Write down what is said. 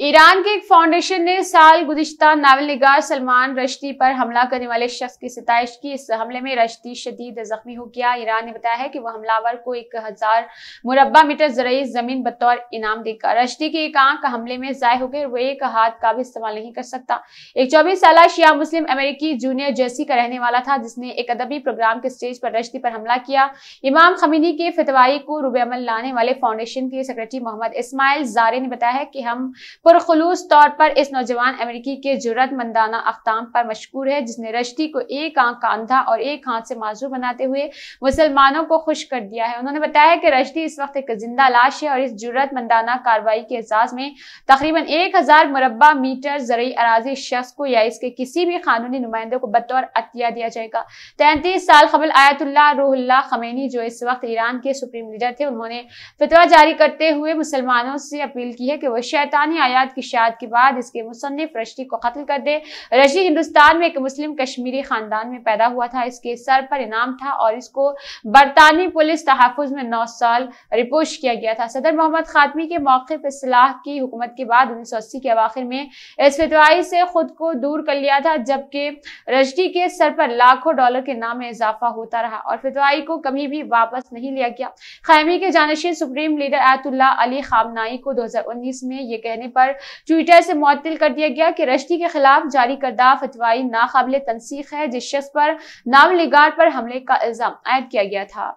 Iran के एक foundation ने साल गुजश्ता नावल निगार सलमान रश्ती पर हमला करने वाले शख्स की सितائش की इस हमले में रश्ती शदीद जख्मी हो गया ईरान ने बताया है कि वह हमलावर को एक हजार मुरबा मीटर जरिए जमीन बतौर इनाम देगा रश्ती की एक आंख हमले में जाय हो गए वो एक हाथ का भी इस्तेमाल नहीं कर सकता एक चौबीस साल शिया मुस्लिम अमेरिकी जूनियर जर्सी का रहने वाला था जिसने एक अदबी प्रोग्राम के स्टेज पर रश्ती पर हमला किया इमाम खमीनी के फतवाई को रुबेमल लाने वाले फाउंडेशन के सेक्रेटरी मोहम्मद इसमाइल जारे ने बताया है कि हम पुरखलूस तौर पर इस नौजवान अमेरिकी के जुरत मंदाना अख्ताम पर मशहूर है जिसने रश्दी को एक आंख का और एक हाथ से माजूर बनाते हुए मुसलमानों को खुश कर दिया है उन्होंने बताया कि रश्दी इस वक्त एक जिंदा लाश है और इस जुरत मंदाना कार्रवाई के एजाज में तकरीबन एक हजार मुरबा मीटर जरिए अराजी शख्स को या इसके किसी भी कानूनी नुमाइंदे को बतौर अतिया दिया जाएगा तैंतीस साल कबल आयतुल्ला रोहल्ला खमेनी जो इस वक्त ईरान के सुप्रीम लीडर थे उन्होंने फतवा जारी करते हुए मुसलमानों से अपील की है कि वह शैतानी आया वाकयात की शायद के बाद इसके मुसनफ रशी को कत्ल कर दे रशी हिंदुस्तान में एक मुस्लिम कश्मीरी खानदान में पैदा हुआ था इसके सर पर इनाम था और इसको बरतानी पुलिस तहफ़ में नौ साल रिपोर्ट किया गया था सदर मोहम्मद खातमी के मौके पर सलाह की हुकूमत के बाद उन्नीस सौ अस्सी के आखिर में इस फितवाई से खुद को दूर कर लिया था जबकि रशदी के सर पर लाखों डॉलर के नाम में इजाफा होता रहा और फितवाई को कभी भी वापस नहीं लिया गया खैमी के जानशीन supreme leader Ayatollah Ali Khamenei को दो हजार उन्नीस में ये कहने पर पर ट्विटर से मुतल कर दिया गया कि रश्दी के खिलाफ जारी करदा फतवाई नाकबिल तनसीख है जिस शख्स पर नाम निगार पर हमले का इल्जाम आयद किया गया था